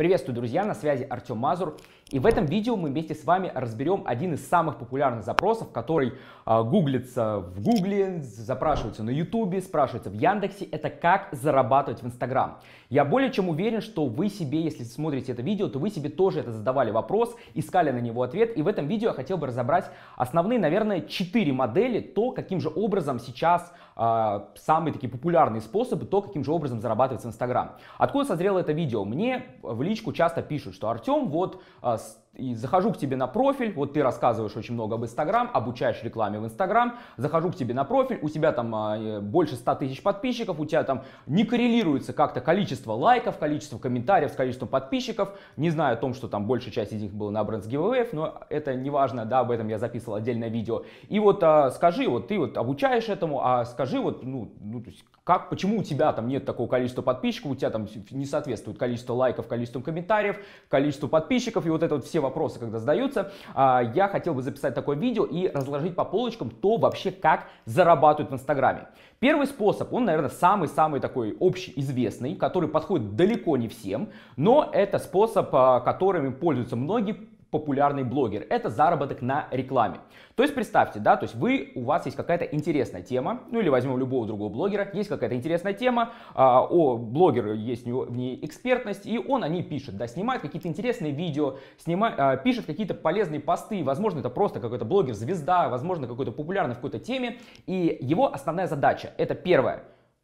Приветствую, друзья, на связи Артем Мазур. И в этом видео мы вместе с вами разберем один из самых популярных запросов, который э, гуглится в Гугле, запрашивается на Ютубе, спрашивается в Яндексе. Это как зарабатывать в Инстаграм. Я более чем уверен, что вы себе, если смотрите это видео, то вы себе тоже это задавали вопрос, искали на него ответ. И в этом видео я хотел бы разобрать основные, наверное, четыре модели, то, каким же образом сейчас э, самые такие популярные способы, то, каким же образом зарабатывается Инстаграм. Откуда созрело это видео? Мне в личку часто пишут, что Артем вот а, и захожу к тебе на профиль, вот ты рассказываешь очень много об Инстаграм, обучаешь рекламе в Инстаграм, захожу к тебе на профиль, у тебя там а, э, больше 100 тысяч подписчиков, у тебя там не коррелируется как-то количество лайков, количество комментариев с количеством подписчиков, не знаю о том, что там большая часть из них была на Brands Giveaway, но это не важно, да, об этом я записывал отдельное видео. И вот а, скажи, вот ты вот обучаешь этому, а скажи вот, ну, ну то есть, как, почему у тебя там нет такого количества подписчиков, у тебя там не соответствует количество лайков, количество комментариев, количество подписчиков, и вот это вот все все вопросы, когда задаются, а, я хотел бы записать такое видео и разложить по полочкам то вообще, как зарабатывают в Инстаграме. Первый способ, он, наверное, самый-самый такой общеизвестный, который подходит далеко не всем, но это способ, а, которыми пользуются многие популярный блогер. Это заработок на рекламе. То есть представьте, да, то есть вы, у вас есть какая-то интересная тема, ну или возьмем любого другого блогера, есть какая-то интересная тема, а, о, блогер есть у него в ней экспертность, и он о ней пишет, да, снимает какие-то интересные видео, снимает, а, пишет какие-то полезные посты, возможно, это просто какой-то блогер-звезда, возможно, какой-то популярный в какой-то теме, и его основная задача, это первое,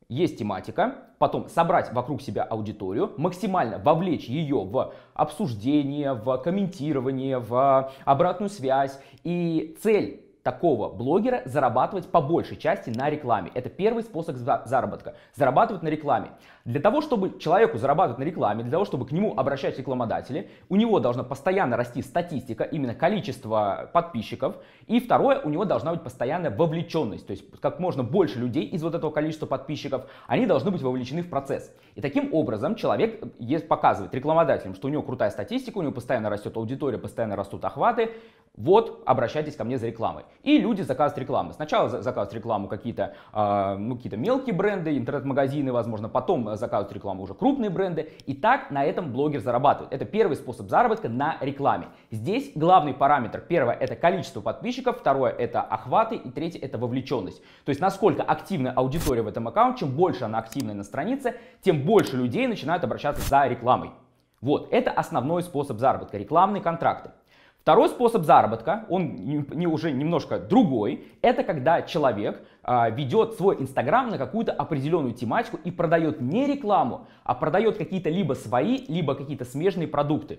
есть тематика, потом собрать вокруг себя аудиторию, максимально вовлечь ее в обсуждение, в комментирование, в обратную связь. И цель такого блогера зарабатывать по большей части на рекламе. Это первый способ заработка. Зарабатывать на рекламе. Для того, чтобы человеку зарабатывать на рекламе, для того, чтобы к нему обращались рекламодатели, у него должна постоянно расти статистика, именно количество подписчиков. И второе, у него должна быть постоянная вовлеченность. То есть как можно больше людей из вот этого количества подписчиков, они должны быть вовлечены в процесс. И таким образом человек э, показывает рекламодателям, что у него крутая статистика, у него постоянно растет аудитория, постоянно растут охваты, вот обращайтесь ко мне за рекламой. И люди заказывают рекламу. Сначала заказывают рекламу какие-то а, ну, какие мелкие бренды, интернет-магазины, возможно, потом заказывают рекламу уже крупные бренды. И так на этом блогер зарабатывает. Это первый способ заработка на рекламе. Здесь главный параметр. Первое – это количество подписчиков, второе – это охваты, и третье – это вовлеченность. То есть насколько активна аудитория в этом аккаунте, чем больше она активна на странице, тем больше людей начинают обращаться за рекламой. Вот, это основной способ заработка, рекламные контракты. Второй способ заработка, он не, уже немножко другой, это когда человек а, ведет свой Инстаграм на какую-то определенную тематику и продает не рекламу, а продает какие-то либо свои, либо какие-то смежные продукты.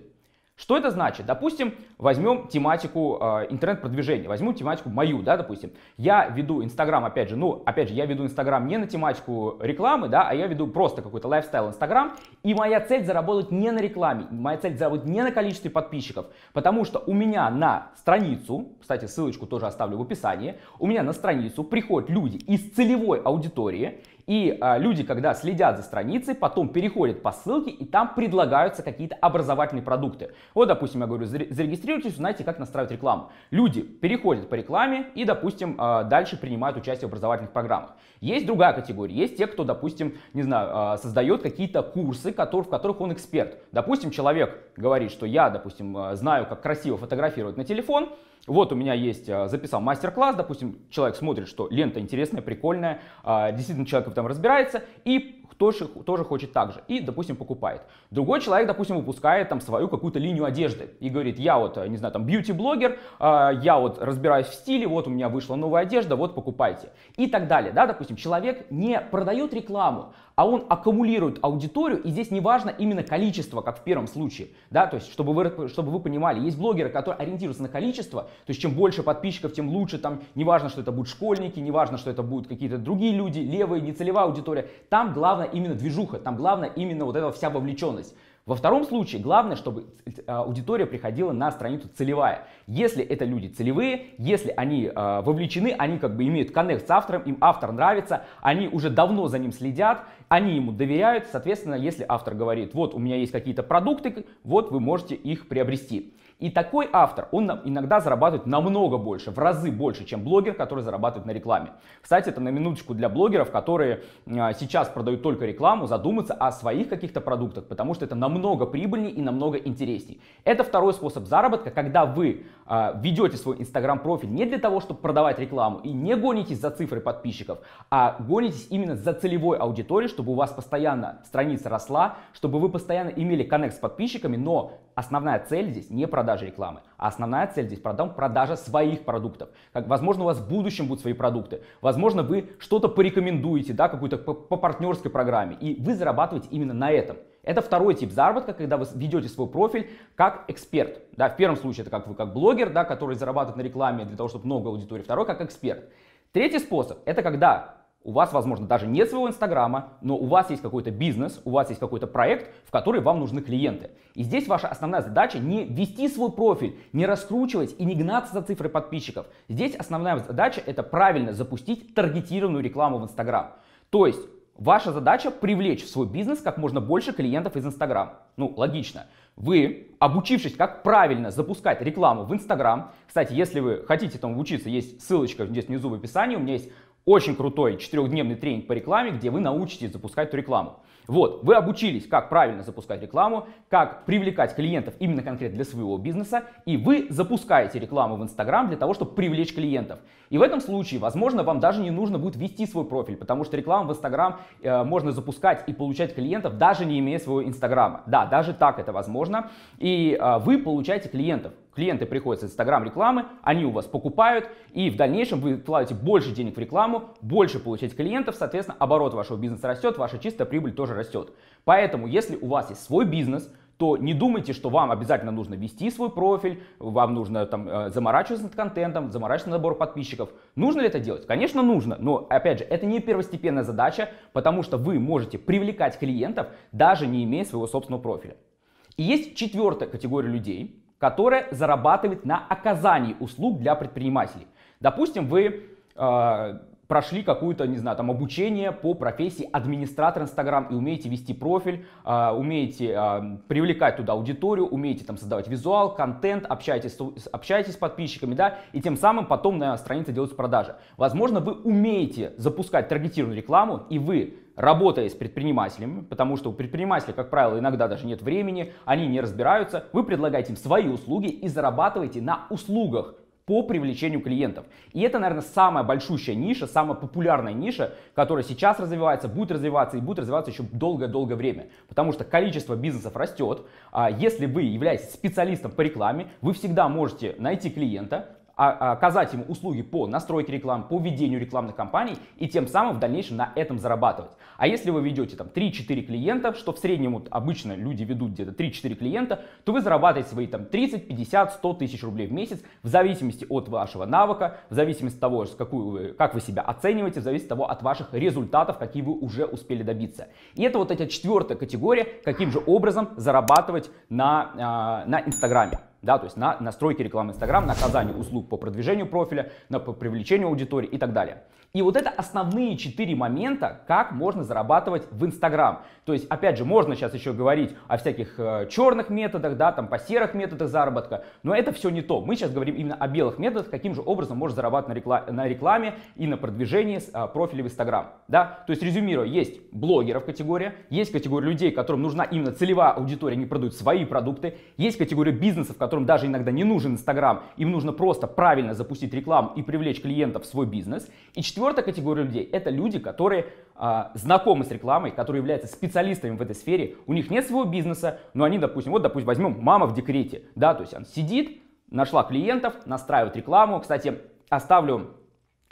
Что это значит? Допустим, возьмем тематику э, интернет-продвижения, возьму тематику мою, да, допустим. Я веду Инстаграм, опять же, ну, опять же, я веду Инстаграм не на тематику рекламы, да, а я веду просто какой-то лайфстайл Инстаграм, и моя цель заработать не на рекламе, моя цель заработать не на количестве подписчиков, потому что у меня на страницу, кстати, ссылочку тоже оставлю в описании, у меня на страницу приходят люди из целевой аудитории, и а, люди, когда следят за страницей, потом переходят по ссылке, и там предлагаются какие-то образовательные продукты. Вот, допустим, я говорю, зарегистрируйтесь, узнайте, как настраивать рекламу. Люди переходят по рекламе и, допустим, а, дальше принимают участие в образовательных программах. Есть другая категория. Есть те, кто, допустим, не знаю, а, создает какие-то курсы, который, в которых он эксперт. Допустим, человек говорит, что я, допустим, а, знаю, как красиво фотографировать на телефон, вот у меня есть, а, записал мастер-класс, допустим, человек смотрит, что лента интересная, прикольная, а, действительно человек там разбирается, и тоже, тоже хочет так же, и, допустим, покупает. Другой человек, допустим, выпускает там свою какую-то линию одежды и говорит, я вот, э, не знаю, там, бьюти-блогер, а, я вот разбираюсь в стиле, вот у меня вышла новая одежда, вот покупайте. И так далее, да, допустим, человек не продает рекламу, а он аккумулирует аудиторию, и здесь не важно именно количество, как в первом случае, да, то есть, чтобы вы, чтобы вы понимали, есть блогеры, которые ориентируются на количество, то есть, чем больше подписчиков, тем лучше, там, не важно, что это будут школьники, не важно, что это будут какие-то другие люди, левые, нецелевая аудитория, там главное именно движуха, там главное именно вот эта вся вовлеченность, во втором случае главное, чтобы а, аудитория приходила на страницу целевая. Если это люди целевые, если они э, вовлечены, они как бы имеют коннект с автором, им автор нравится, они уже давно за ним следят, они ему доверяют, соответственно, если автор говорит, вот у меня есть какие-то продукты, вот вы можете их приобрести. И такой автор, он иногда зарабатывает намного больше, в разы больше, чем блогер, который зарабатывает на рекламе. Кстати, это на минуточку для блогеров, которые а, сейчас продают только рекламу, задуматься о своих каких-то продуктах, потому что это намного прибыльнее и намного интересней. Это второй способ заработка, когда вы а, ведете свой инстаграм-профиль не для того, чтобы продавать рекламу и не гонитесь за цифры подписчиков, а гонитесь именно за целевой аудиторией, чтобы у вас постоянно страница росла, чтобы вы постоянно имели коннект с подписчиками, но Основная цель здесь не продажа рекламы, а основная цель здесь продам продажа своих продуктов. Как, возможно, у вас в будущем будут свои продукты, возможно, вы что-то порекомендуете, да, какую-то по, по партнерской программе, и вы зарабатываете именно на этом. Это второй тип заработка, когда вы ведете свой профиль как эксперт. Да, в первом случае это как вы как блогер, да, который зарабатывает на рекламе для того, чтобы много аудитории. Второй как эксперт. Третий способ – это когда у вас, возможно, даже нет своего Инстаграма, но у вас есть какой-то бизнес, у вас есть какой-то проект, в который вам нужны клиенты. И здесь ваша основная задача не вести свой профиль, не раскручивать и не гнаться за цифры подписчиков. Здесь основная задача это правильно запустить таргетированную рекламу в Инстаграм. То есть Ваша задача привлечь в свой бизнес как можно больше клиентов из Инстаграм. Ну, логично. Вы, обучившись, как правильно запускать рекламу в Инстаграм, кстати, если вы хотите там учиться, есть ссылочка здесь внизу в описании, у меня есть очень крутой четырехдневный тренинг по рекламе, где вы научитесь запускать эту рекламу. Вот, вы обучились, как правильно запускать рекламу, как привлекать клиентов именно конкретно для своего бизнеса, и вы запускаете рекламу в Инстаграм для того, чтобы привлечь клиентов. И в этом случае, возможно, вам даже не нужно будет вести свой профиль, потому что рекламу в Инстаграм э, можно запускать и получать клиентов, даже не имея своего Инстаграма. Да, даже так это возможно. И э, вы получаете клиентов клиенты приходят с Инстаграм рекламы, они у вас покупают, и в дальнейшем вы вкладываете больше денег в рекламу, больше получаете клиентов, соответственно, оборот вашего бизнеса растет, ваша чистая прибыль тоже растет. Поэтому, если у вас есть свой бизнес, то не думайте, что вам обязательно нужно вести свой профиль, вам нужно там э, заморачиваться над контентом, заморачиваться на набор подписчиков. Нужно ли это делать? Конечно, нужно, но, опять же, это не первостепенная задача, потому что вы можете привлекать клиентов, даже не имея своего собственного профиля. И есть четвертая категория людей, которая зарабатывает на оказании услуг для предпринимателей. Допустим, вы э, прошли какую-то, не знаю, там обучение по профессии администратор Инстаграм и умеете вести профиль, э, умеете э, привлекать туда аудиторию, умеете там создавать визуал, контент, общаетесь, общаетесь с подписчиками, да, и тем самым потом на странице делаются продажи. Возможно, вы умеете запускать таргетированную рекламу, и вы работая с предпринимателями, потому что у предпринимателя, как правило, иногда даже нет времени, они не разбираются, вы предлагаете им свои услуги и зарабатываете на услугах, по привлечению клиентов. И это, наверное, самая большущая ниша, самая популярная ниша, которая сейчас развивается, будет развиваться и будет развиваться еще долгое-долгое время. Потому что количество бизнесов растет. А если вы являетесь специалистом по рекламе, вы всегда можете найти клиента, а, а, оказать ему услуги по настройке рекламы, по ведению рекламных кампаний и тем самым в дальнейшем на этом зарабатывать. А если вы ведете там 3-4 клиента, что в среднем вот, обычно люди ведут где-то 3-4 клиента, то вы зарабатываете свои там 30, 50, 100 тысяч рублей в месяц в зависимости от вашего навыка, в зависимости от того, какую вы, как вы себя оцениваете, в зависимости от того, от ваших результатов, какие вы уже успели добиться. И это вот эта четвертая категория, каким же образом зарабатывать на, а, на Инстаграме да, то есть на настройки рекламы Instagram, на оказание услуг по продвижению профиля, на по привлечению аудитории и так далее. И вот это основные четыре момента, как можно зарабатывать в Instagram. То есть, опять же, можно сейчас еще говорить о всяких э, черных методах, да, там по серых методах заработка, но это все не то. Мы сейчас говорим именно о белых методах, каким же образом можно зарабатывать на, реклам на рекламе и на продвижении э, профиля в Instagram. Да? То есть, резюмирую, есть блогеров категория, есть категория людей, которым нужна именно целевая аудитория, они продают свои продукты, есть категория бизнесов, которым даже иногда не нужен Инстаграм, им нужно просто правильно запустить рекламу и привлечь клиентов в свой бизнес. И четвертая категория людей – это люди, которые а, знакомы с рекламой, которые являются специалистами в этой сфере, у них нет своего бизнеса, но они, допустим, вот, допустим, возьмем мама в декрете, да, то есть она сидит, нашла клиентов, настраивает рекламу. Кстати, оставлю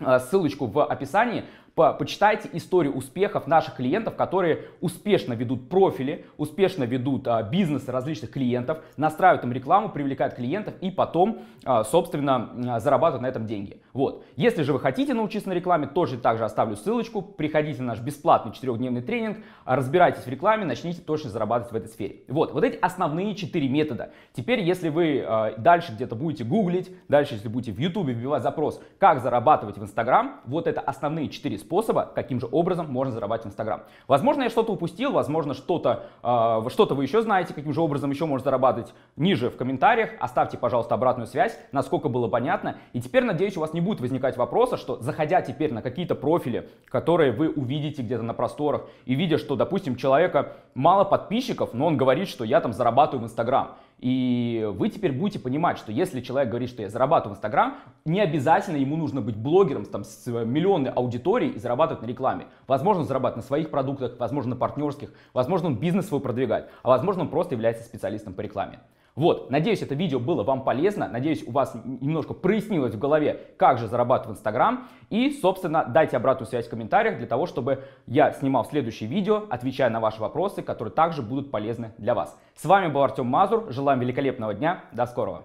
а, ссылочку в описании по почитайте историю успехов наших клиентов, которые успешно ведут профили, успешно ведут а, бизнесы различных клиентов, настраивают им рекламу, привлекают клиентов и потом, а, собственно, а, зарабатывают на этом деньги. Вот. Если же вы хотите научиться на рекламе, тоже же оставлю ссылочку. Приходите на наш бесплатный четырехдневный тренинг, разбирайтесь в рекламе, начните точно зарабатывать в этой сфере. Вот, вот эти основные четыре метода. Теперь, если вы э, дальше где-то будете гуглить, дальше, если будете в YouTube вбивать запрос, как зарабатывать в Instagram, вот это основные четыре способа способа, каким же образом можно зарабатывать в Инстаграм. Возможно, я что-то упустил, возможно, что-то э, а, что вы еще знаете, каким же образом еще можно зарабатывать, ниже в комментариях. Оставьте, пожалуйста, обратную связь, насколько было понятно. И теперь, надеюсь, у вас не будет возникать вопроса, что заходя теперь на какие-то профили, которые вы увидите где-то на просторах, и видя, что, допустим, человека мало подписчиков, но он говорит, что я там зарабатываю в Инстаграм. И вы теперь будете понимать, что если человек говорит, что я зарабатываю в Инстаграм, не обязательно ему нужно быть блогером там, с э, миллионной аудиторией и зарабатывать на рекламе. Возможно, он зарабатывает на своих продуктах, возможно, на партнерских, возможно, он бизнес свой продвигает, а возможно, он просто является специалистом по рекламе. Вот, надеюсь, это видео было вам полезно, надеюсь, у вас немножко прояснилось в голове, как же зарабатывать в Инстаграм, и, собственно, дайте обратную связь в комментариях для того, чтобы я снимал следующее видео, отвечая на ваши вопросы, которые также будут полезны для вас. С вами был Артем Мазур, желаем великолепного дня, до скорого!